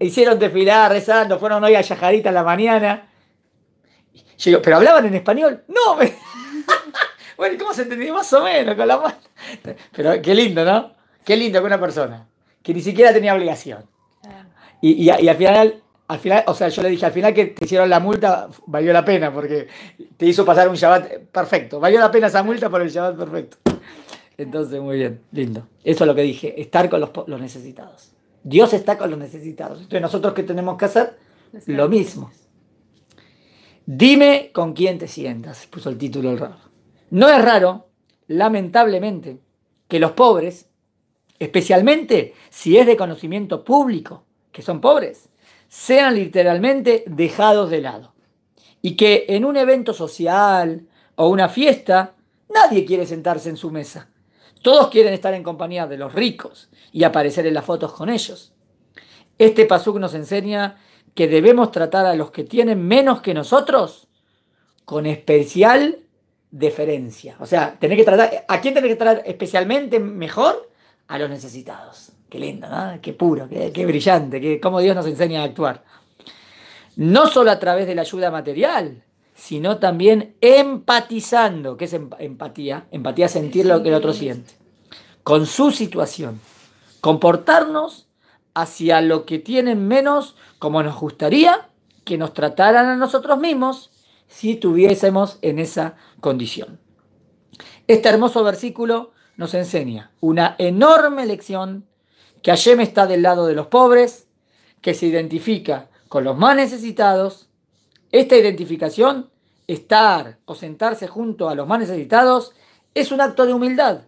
Speaker 1: Hicieron desfilar, rezando, fueron hoy a Yajarita en la mañana. Yo ¿pero hablaban en español? No, me... Bueno, ¿cómo se entendió? Más o menos, con la mano. Pero qué lindo, ¿no? Qué lindo que una persona que ni siquiera tenía obligación. Y, al final al final, o sea, yo le dije, al final que te hicieron la multa, valió la pena, porque te hizo pasar un Shabbat perfecto. Valió la pena esa multa por el Shabbat perfecto. Entonces, muy bien, lindo. Eso es lo que dije, estar con los, necesitados. Dios está con los necesitados. Entonces, nosotros que tenemos que hacer? Lo mismo. Dime con quién te sientas, puso el título el raro. No es raro, lamentablemente, que los pobres, especialmente si es de conocimiento público, que son pobres, sean literalmente dejados de lado. Y que en un evento social o una fiesta, nadie quiere sentarse en su mesa. Todos quieren estar en compañía de los ricos y aparecer en las fotos con ellos. Este pasuk nos enseña que debemos tratar a los que tienen menos que nosotros con especial deferencia. O sea, tener que tratar, ¿a quién tenés que tratar especialmente mejor? A los necesitados. Qué lindo, ¿no? Qué puro, qué, brillante, que cómo Dios nos enseña a actuar. No solo a través de la ayuda material, sino también empatizando, que es empatía, empatía sentir lo que el otro siente, con su situación, comportarnos hacia lo que tienen menos como nos gustaría que nos trataran a nosotros mismos si estuviésemos en esa condición. Este hermoso versículo nos enseña una enorme lección que me está del lado de los pobres, que se identifica con los más necesitados. Esta identificación, estar o sentarse junto a los más necesitados, es un acto de humildad,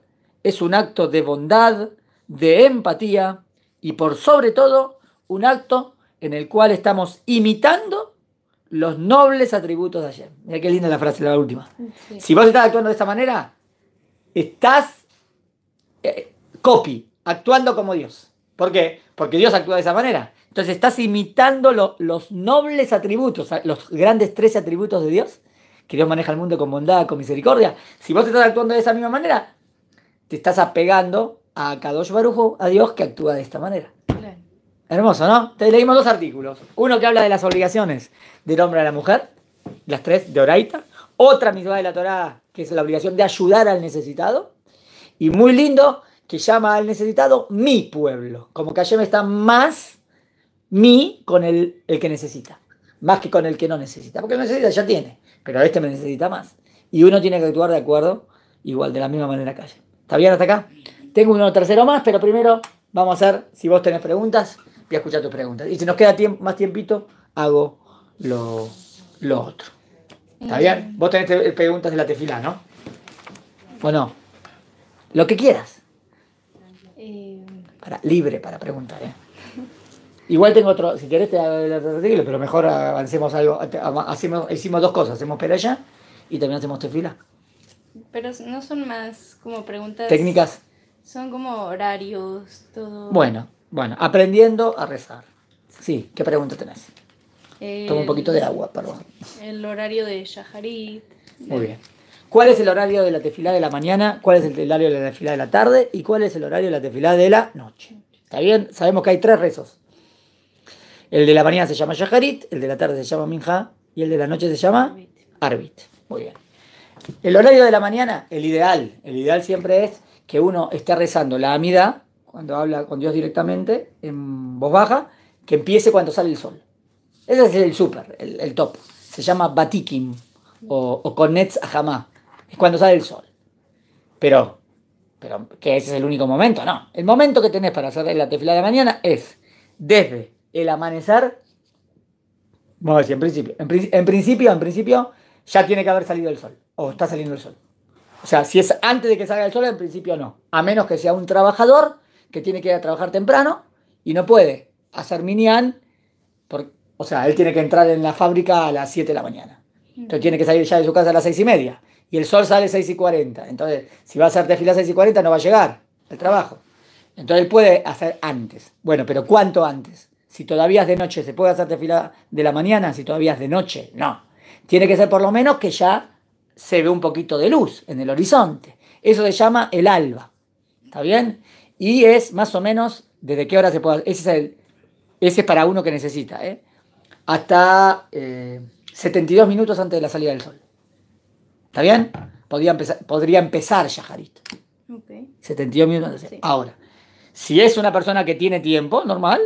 Speaker 1: es un acto de bondad, de empatía y por sobre todo un acto en el cual estamos imitando los nobles atributos de ayer Mira qué linda la frase, la última. Si vos estás actuando de esta manera, estás eh, copy, actuando como Dios. ¿Por qué? Porque Dios actúa de esa manera. Entonces estás imitando los nobles atributos, los grandes tres atributos de Dios, que Dios maneja el mundo con bondad, con misericordia. Si vos estás actuando de esa misma manera, te estás apegando a Kadosh Barujo, a Dios que actúa de esta manera. Hermoso, ¿no? Te leímos dos artículos. Uno que habla de las obligaciones del hombre a la mujer, las tres de Oraita. Otra misma de la Torah, que es la obligación de ayudar al necesitado. Y muy lindo, que llama al necesitado mi pueblo. Como que me está más mi con el, el que necesita, más que con el que no necesita. Porque el necesita ya tiene, pero este me necesita más. Y uno tiene que actuar de acuerdo, igual, de la misma manera que haya. ¿Está bien hasta acá? Tengo uno tercero más, pero primero vamos a hacer, si vos tenés preguntas voy a escuchar tus preguntas. Y si nos queda más tiempito, hago lo, otro. ¿Está bien? Vos tenés preguntas de la tefila, ¿no? Bueno, Lo que quieras. Eh, libre para preguntar, ¿eh? Igual tengo otro, si querés te la tefila, pero mejor avancemos algo. Hacemos, hicimos dos cosas, hacemos peraya y también hacemos tefila.
Speaker 2: Pero no son más como preguntas. Técnicas. Son como horarios, todo. Bueno,
Speaker 1: bueno, aprendiendo a rezar. Sí, ¿qué pregunta tenés?
Speaker 2: Toma un poquito de agua, perdón. El horario de yaharit. Muy bien.
Speaker 1: ¿Cuál es el horario de la tefilá de la mañana? ¿Cuál es el horario de la tefilá de la tarde? ¿Y cuál es el horario de la tefilá de la noche? ¿Está bien? Sabemos que hay tres rezos. El de la mañana se llama yaharit, el de la tarde se llama Minja y el de la noche se llama Arbit. Muy bien. El horario de la mañana, el ideal, el ideal siempre es que uno esté rezando la amida cuando habla con Dios directamente, en voz baja, que empiece cuando sale el sol. Ese es el super, el, top. Se llama Batikim o, o Konetz Ahamá. Es cuando sale el sol. Pero, pero que ese es el único momento, no. El momento que tenés para hacer la tefila de mañana es desde el amanecer. Vamos a decir, en principio, en, en principio, en principio, ya tiene que haber salido el sol. O está saliendo el sol. O sea, si es antes de que salga el sol, en principio no. A menos que sea un trabajador que tiene que ir a trabajar temprano y no puede hacer minián, o sea, él tiene que entrar en la fábrica a las 7 de la mañana. Entonces tiene que salir ya de su casa a las 6 y media. Y el sol sale 6 y 40. Entonces, si va a hacer desfile a 6 y 40, no va a llegar al trabajo. Entonces él puede hacer antes. Bueno, pero ¿cuánto antes? Si todavía es de noche, ¿se puede hacer tefila de la mañana? Si todavía es de noche, no. Tiene que ser por lo menos que ya se ve un poquito de luz en el horizonte. Eso se llama el alba. ¿Está bien? Y es más o menos desde qué hora se puede Ese es, para uno que necesita. ¿eh? Hasta 72 eh, minutos antes de la salida del sol. ¿Está bien? Podría empezar, podría empezar
Speaker 2: 72
Speaker 1: minutos antes. Ahora, si es una persona que tiene tiempo normal,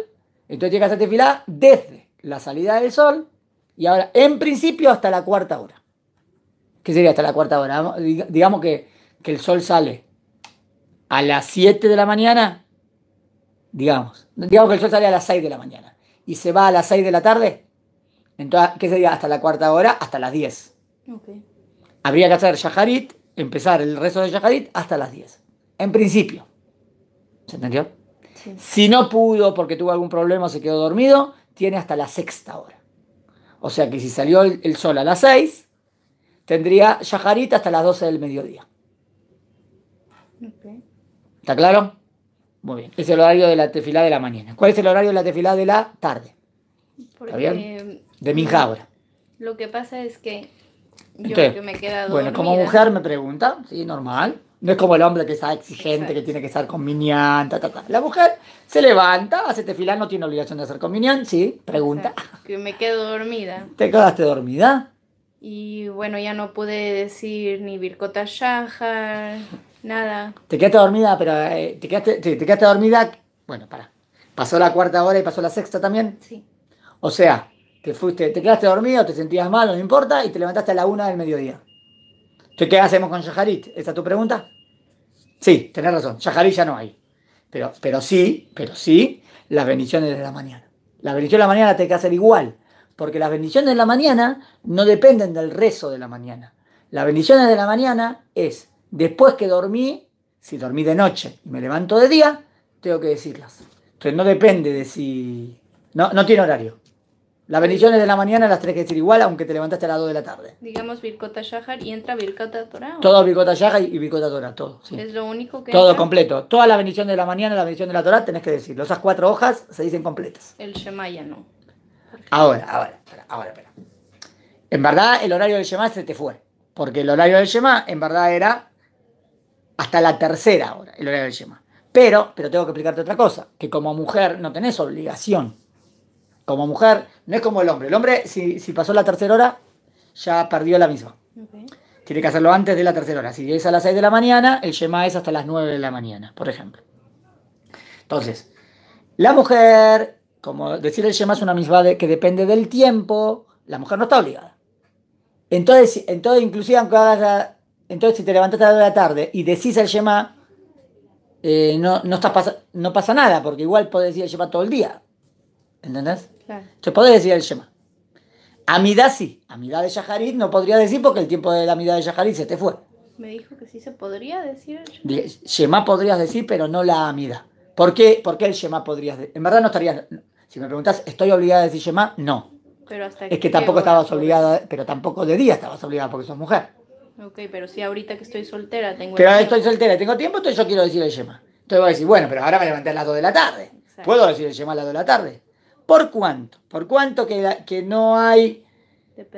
Speaker 1: entonces llega a tefilá desde la salida del sol y ahora, en principio, hasta la cuarta hora. ¿Qué sería hasta la cuarta hora? Digamos que el sol sale a las 7 de la mañana, digamos, digamos que el sol sale a las 6 de la mañana y se va a las 6 de la tarde, entonces, ¿qué sería? Hasta la cuarta hora, hasta las 10. Habría que hacer Shaharit, empezar el rezo de yajarit hasta las 10. En principio. ¿Se entendió? Si no pudo porque tuvo algún problema o se quedó dormido, tiene hasta la sexta hora. O sea que si salió el, sol a las 6, tendría Shaharit hasta las 12 del mediodía. Okay. ¿Está claro? Muy bien. Es el horario de la tefilá de la mañana. ¿Cuál es el horario de la tefilá de la tarde?
Speaker 2: ¿Está De mm, mi ahora. Lo que pasa es que yo me he quedado Bueno, como mujer me
Speaker 1: pregunta, sí, normal. No es como el hombre que está exigente, que tiene que estar con mi ta, ta, ta. La mujer se levanta, hace tefilá, no tiene obligación de hacer con minián, sí, pregunta.
Speaker 2: que me quedo dormida. ¿Te quedaste
Speaker 1: dormida?
Speaker 2: Y bueno, ya no pude decir ni Birkota Shahar. Nada.
Speaker 1: Te quedaste dormida, pero eh, te, quedaste, dormida. Bueno, para. Pasó la cuarta hora y pasó la sexta también. Sí. O sea, te fuiste, te quedaste dormido, te sentías mal, no importa, y te levantaste a la una del mediodía. Entonces, ¿qué hacemos con Yajarit? ¿Esa es tu pregunta? Sí, tenés razón. Yajarit ya no hay. Pero, pero sí, pero sí, las bendiciones de la mañana. Las bendiciones de la mañana te tenés que hacer igual. Porque las bendiciones de la mañana no dependen del rezo de la mañana. Las bendiciones de la mañana es Después que dormí, si dormí de noche y me levanto de día, tengo que decirlas. Entonces no depende de si... No, no tiene horario. Las bendiciones de la mañana las tenés que decir igual, aunque te levantaste a las 2 de la tarde.
Speaker 2: Digamos Birkota Shahar y entra Birkota Torah. Todo
Speaker 1: Birkota Shahar y Birkota Torah, todo. Es
Speaker 2: lo único que. Todo completo.
Speaker 1: Toda la bendición de la mañana, la bendición de la Torah, tenés que decirlo. Esas cuatro hojas se dicen completas.
Speaker 2: El Shema ya no.
Speaker 1: Ahora, ahora, espera, ahora, espera. En verdad, el horario del Shema se te fue. Porque el horario del Shema, en verdad, era hasta la tercera hora, el horario del Yema. Pero, pero tengo que explicarte otra cosa, que como mujer no tenés obligación. Como mujer, no es como el hombre. El hombre, si, pasó la tercera hora, ya perdió la misma. Tiene que hacerlo antes de la tercera hora. Si es a las 6 de la mañana, el Yema es hasta las 9 de la mañana, por ejemplo. Entonces, la mujer, como decir el Yema es una misma que depende del tiempo, la mujer no está obligada. Entonces, inclusive aunque hagas entonces, si te levantas a las de la tarde y decís el yema eh, no, no, no pasa nada, porque igual podés decir el Shema todo el día. ¿Entendés? Claro. Te podés decir el Shema. Amida sí, Amida de Yajarit no podría decir porque el tiempo de la Amida de Yajarit se te fue.
Speaker 2: Me dijo que sí se podría decir
Speaker 1: el podrías decir, pero no la Amida. ¿Por qué, el Shema podrías decir? En verdad no estarías. Si me preguntas, ¿estoy obligada a decir Shema? No.
Speaker 2: Pero hasta es que tampoco estabas
Speaker 1: obligada, pero tampoco de día estabas obligada porque sos mujer.
Speaker 2: Ok, pero si ahorita que estoy soltera tengo... Pero ahora estoy
Speaker 1: soltera, tengo tiempo, entonces yo quiero decir el yema. Entonces voy a decir, bueno, pero ahora me levanté a las 2 de la tarde. ¿Puedo decir el yema a las 2 de la tarde? ¿Por cuánto? ¿Por cuánto que, que no hay...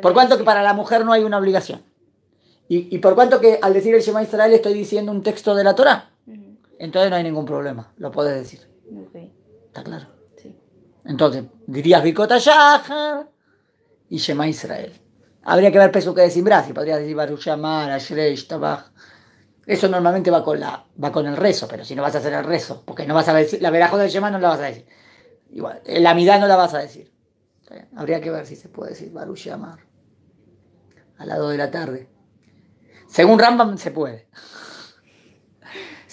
Speaker 1: ¿Por cuánto que para la mujer no hay una obligación? Y, por cuánto que al decir el Shema Israel estoy diciendo un texto de la Torah. Entonces no hay ningún problema, lo puedes decir. Okay. ¿Está claro? Sí. Entonces, dirías Bicota y Shema Israel. Habría que ver Pesuque de simbra si podrías decir Amar, Ashreish, Tabaj. Eso normalmente va con, la, va con el rezo, pero si no vas a hacer el rezo, porque no vas a decir, la verajo de Shema no la vas a decir. Igual, eh, la mitad no la vas a decir. Habría que ver si se puede decir amar a las 2 de la tarde. Según Rambam se puede.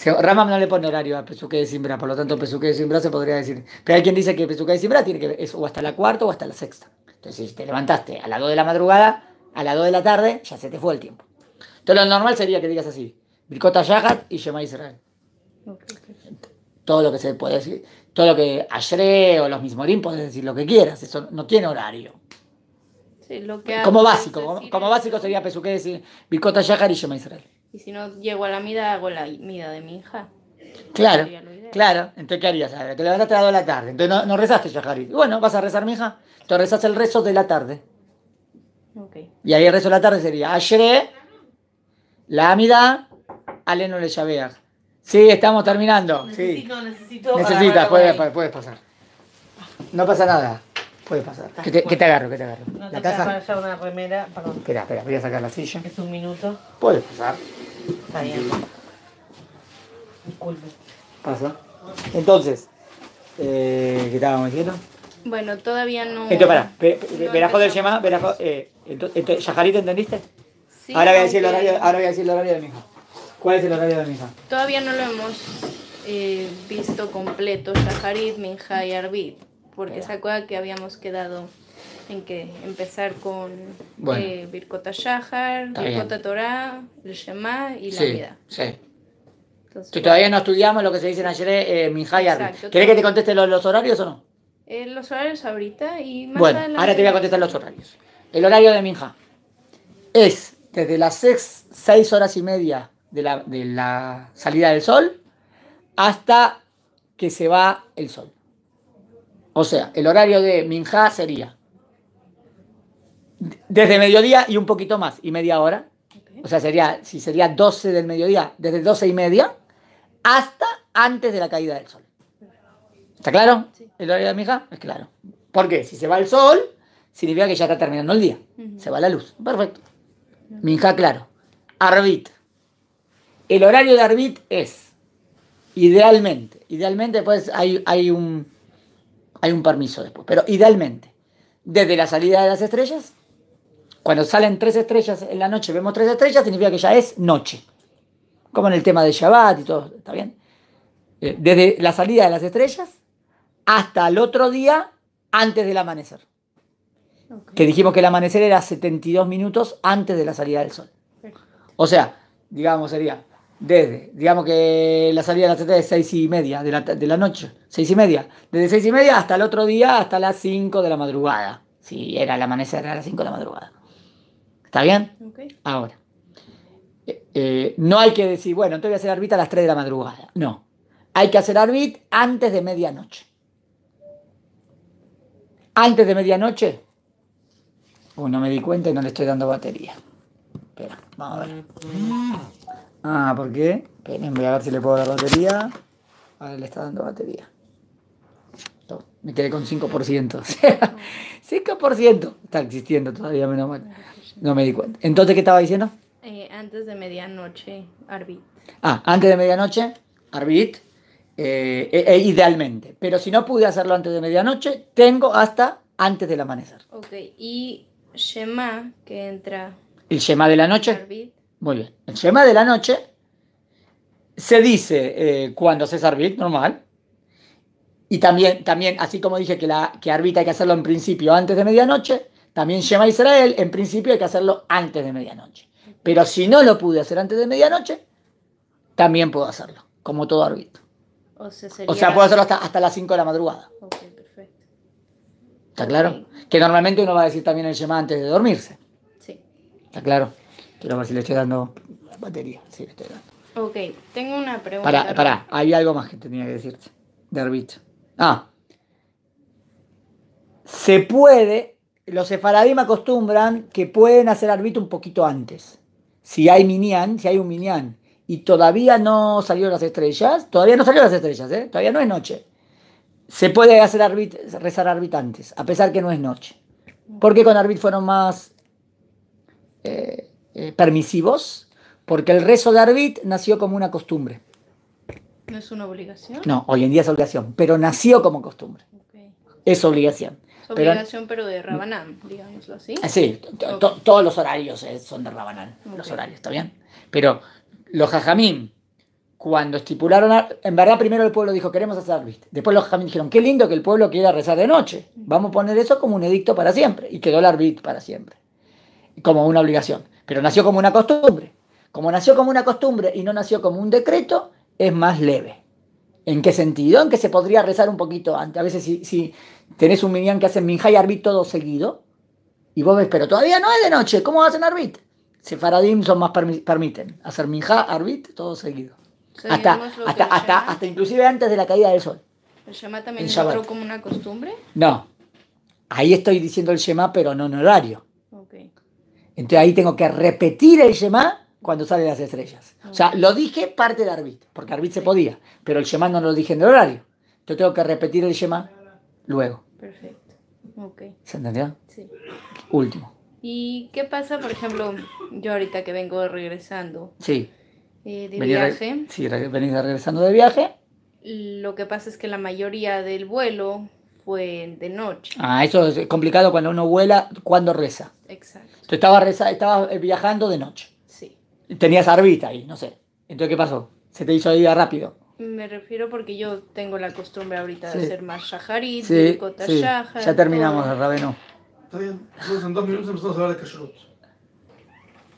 Speaker 1: Rambam no le pone horario a Pesuque de Simbra, por lo tanto Pesuque de Simbra se podría decir. Pero hay quien dice que Pesuque de Simbra tiene que eso o hasta la cuarta o hasta la sexta. Entonces, si te levantaste a las 2 de la madrugada, a las 2 de la tarde, ya se te fue el tiempo. Entonces, lo normal sería que digas así: Birkota Yahat y Shema Israel. Todo lo que se puede decir, todo lo que Ashre o los mismorim puedes decir lo que quieras, eso no tiene horario.
Speaker 2: como básico,
Speaker 1: como, básico sería Pesuque decir Birkota Yahat y Shema Israel.
Speaker 2: Y si no llego a la mida, hago la mida de mi hija.
Speaker 1: Claro. Claro, entonces ¿qué harías ah, Te levantaste a las a la tarde, entonces no, no rezaste Yajari. Bueno, ¿vas a rezar, mija? Tú rezas el rezo de la tarde. Okay. Y ahí el rezo de la tarde sería ayer, la Amida, Aleno le llaveas. Sí, estamos terminando. Necesito,
Speaker 2: sí. necesito. Necesitas,
Speaker 1: puedes, pasar. No pasa nada. Puedes pasar. ¿Qué te, agarro, ¿Qué te agarro. No la taza. Para
Speaker 2: una remera,
Speaker 1: Espera, espera, voy a sacar la silla. Es un minuto. Puedes pasar. Está bien. Disculpe. Pasa. Entonces, eh, ¿qué estábamos diciendo?
Speaker 2: Bueno, todavía no. Entonces, para,
Speaker 1: verás del Shema, verás. Eh, Entonces, ¿Yajarit entendiste? Sí. Ahora voy, a decir el horario, ahora voy a decir el horario de mi hija. ¿Cuál es el horario de mi hija? Todavía
Speaker 2: no lo hemos eh, visto completo, Yajarit, Minja y Arvid porque se acuerda que habíamos quedado en que empezar con eh, Birkota Shahar, Birkota Torah, el Shema y la sí, vida.
Speaker 1: Sí todavía no estudiamos lo que se dice en ayer, eh, eh Minja y ¿Querés que te conteste los, horarios o no?
Speaker 2: Eh, los horarios ahorita y más Bueno, ahora te voy a contestar
Speaker 1: los horarios. El horario de Minja es desde las 6, horas y media de la, salida del sol hasta que se va el sol. O sea, el horario de Minja sería desde mediodía y un poquito más, y media hora. O sea, sería, si sería 12 del mediodía, desde 12 y media hasta antes de la caída del sol. ¿Está claro? ¿El horario de mi Es claro. Porque si se va el sol, significa que ya está terminando el día. Se va la luz. Perfecto. Mi hija, claro. Arbit. El horario de Arbit es, idealmente, idealmente pues, hay, hay, un, hay un permiso después, pero idealmente, desde la salida de las estrellas, cuando salen tres estrellas en la noche, vemos tres estrellas, significa que ya es noche como en el tema de Shabbat y todo, ¿está bien? Eh, desde la salida de las estrellas hasta el otro día antes del amanecer. Que dijimos que el amanecer era 72 minutos antes de la salida del sol. O sea, digamos, sería desde, digamos que la salida de las estrellas es 6 y media de la, noche, 6 y media. Desde 6 y media hasta el otro día, hasta las 5 de la madrugada. Si era el amanecer, era las 5 de la madrugada. ¿Está bien? Ahora. Eh, no hay que decir, bueno, entonces voy a hacer arbitra a las 3 de la madrugada. No. Hay que hacer arbit antes de medianoche. Antes de medianoche. Oh, no me di cuenta y no le estoy dando batería. Espera, vamos a ver. Ah, ¿por qué? Esperen, voy a ver si le puedo dar batería. ver, le está dando batería. me quedé con 5%. 5% está existiendo todavía, menos mal. No me di cuenta. Entonces, ¿qué estaba diciendo?
Speaker 2: Eh, antes de medianoche, Arbit.
Speaker 1: Ah, antes de medianoche, Arbit, eh, eh, idealmente. Pero si no pude hacerlo antes de medianoche, tengo hasta antes del amanecer.
Speaker 2: Ok, y Shema que entra.
Speaker 1: ¿El Shema de la noche? Muy bien. El Shema de la noche se dice cuando haces Arbit, normal. Y también, también, así como dije que, la, que Arbit hay que hacerlo en principio antes de medianoche, también Shema Israel en principio hay que hacerlo antes de medianoche. Pero si no lo pude hacer antes de medianoche, también puedo hacerlo, como todo árbitro.
Speaker 2: O sea, puedo hacerlo
Speaker 1: hasta, hasta las 5 de la madrugada. Okay, perfecto. ¿Está claro? Que normalmente uno va a decir también el Yema antes de dormirse. Sí. ¿Está claro? Quiero ver si le estoy dando batería. Sí, le estoy
Speaker 2: dando. Ok, tengo una pregunta. Pará, pará,
Speaker 1: hay algo más que tenía que decirte. De árbitro. Ah. Se puede, los me acostumbran que pueden hacer árbitro un poquito antes si hay Minyan, si hay un Minyan, y todavía no salió las estrellas, todavía no salió las estrellas, ¿eh? todavía no es noche. Se puede hacer arbit, rezar arbitantes, a pesar que no es noche. Porque con arbit fueron más eh, eh, permisivos, porque el rezo de arbit nació como una costumbre.
Speaker 2: ¿No es una obligación? No,
Speaker 1: hoy en día es obligación, pero nació como costumbre. Es obligación obligación,
Speaker 2: pero, de Rabanán, digámoslo así.
Speaker 1: Ah, sí, todos los horarios eh, son de Rabanán, los horarios, ¿está bien? Pero los jajamín, cuando estipularon, en verdad primero el pueblo dijo, queremos hacer viste. Después los jajamín dijeron, qué lindo que el pueblo quiera rezar de noche. Vamos a poner eso como un edicto para siempre. Y quedó el arbit para siempre, como una obligación. Pero nació como una costumbre. Como nació como una costumbre y no nació como un decreto, es más leve. ¿En qué sentido? En que se podría rezar un poquito antes. A veces si, si, tenés un minyan que hace y arbit todo seguido, y vos pero todavía no es de noche, ¿cómo hacen arbit? Sefaradim son más permiten hacer minja, arbit, todo seguido.
Speaker 2: Hasta, hasta,
Speaker 1: hasta, inclusive antes de la caída del sol.
Speaker 2: ¿El Shema también el entró como una costumbre?
Speaker 1: No. Ahí estoy diciendo el Shema, pero no en horario. Okay. Entonces ahí tengo que repetir el Shema cuando salen las estrellas. O sea, lo dije parte de Arbit, porque Arbit se podía, pero el Shema no lo dije en horario. Yo tengo que repetir el Shema luego. Perfecto. Ok. ¿Se entendió? Sí. Último.
Speaker 2: ¿Y qué pasa, por ejemplo, yo ahorita que vengo regresando? Sí. Eh, de viaje.
Speaker 1: sí, venís regresando de viaje.
Speaker 2: Lo que pasa es que la mayoría del vuelo fue de noche.
Speaker 1: Ah, eso es complicado cuando uno vuela, cuando reza. Exacto. Tú estabas, reza eh, viajando de noche. Sí. Tenías arbita ahí, no sé. Entonces, ¿qué pasó? Se te hizo día rápido.
Speaker 2: Me refiero porque yo tengo la costumbre ahorita de hacer más shaharit, sí, Ya terminamos,
Speaker 1: todo. Rabeno. Está bien. Entonces en dos minutos empezamos a hablar de Kashrut.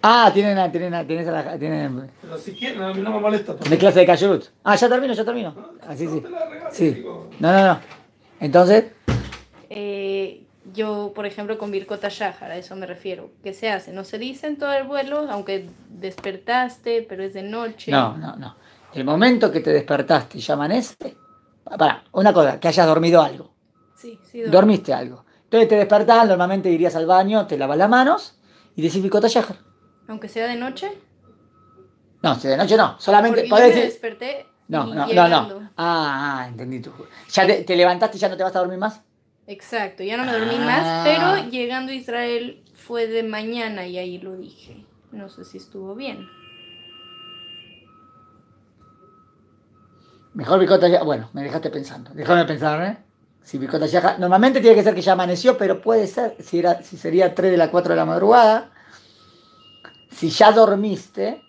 Speaker 1: Ah, tienen, tienen, tienen, nada, tienen... Pero si quieren, no me molesta. De clase de Kashrut. Ah, ya termino, ya termino. Así sí. sí. No, no, no. Entonces.
Speaker 2: Eh, yo, por ejemplo, con Birkota Shahar, a eso me refiero. ¿Qué se hace? No se dice en todo el vuelo, aunque despertaste, pero es de
Speaker 1: noche. No, no, no el momento que te despertaste y ya amanece, para, una cosa, que hayas dormido algo. Sí, sí. Dormiste algo. Entonces te despertás, normalmente irías al baño, te lavas las manos y decís ya.
Speaker 2: Aunque sea de noche.
Speaker 1: No, si de noche no, solamente. Porque me desperté. No, no, no, ah, ah, entendí tú. Ya te, levantaste y ya no te vas a dormir más.
Speaker 2: Exacto, ya no me dormí más, ah. pero llegando a Israel fue de mañana y ahí lo dije. No sé si estuvo bien.
Speaker 1: Mejor Bicota Yaja, Bueno, me dejaste pensando. Déjame pensar, ¿eh? Si Bicota Yaja, Normalmente tiene que ser que ya amaneció, pero puede ser si, era, si sería 3 de la 4 de la madrugada. Si ya dormiste.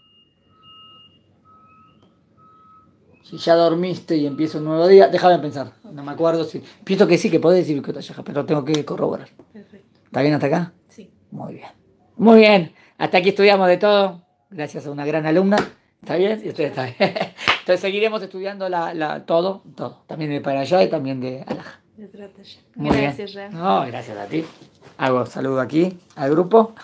Speaker 1: Si ya dormiste y empieza un nuevo día. Déjame pensar. No me acuerdo si. Pienso que sí, que puede decir Bicota Yaja, pero tengo que corroborar. Perfecto. ¿Está bien hasta acá? Sí. Muy bien. Muy bien. Hasta aquí estudiamos de todo. Gracias a una gran alumna. ¿Está bien? Y usted está bien. Entonces seguiremos estudiando la, la, todo, todo. También de para allá y también de Alaja.
Speaker 2: Gracias, No, gracias
Speaker 1: a ti. Hago saludo aquí al grupo.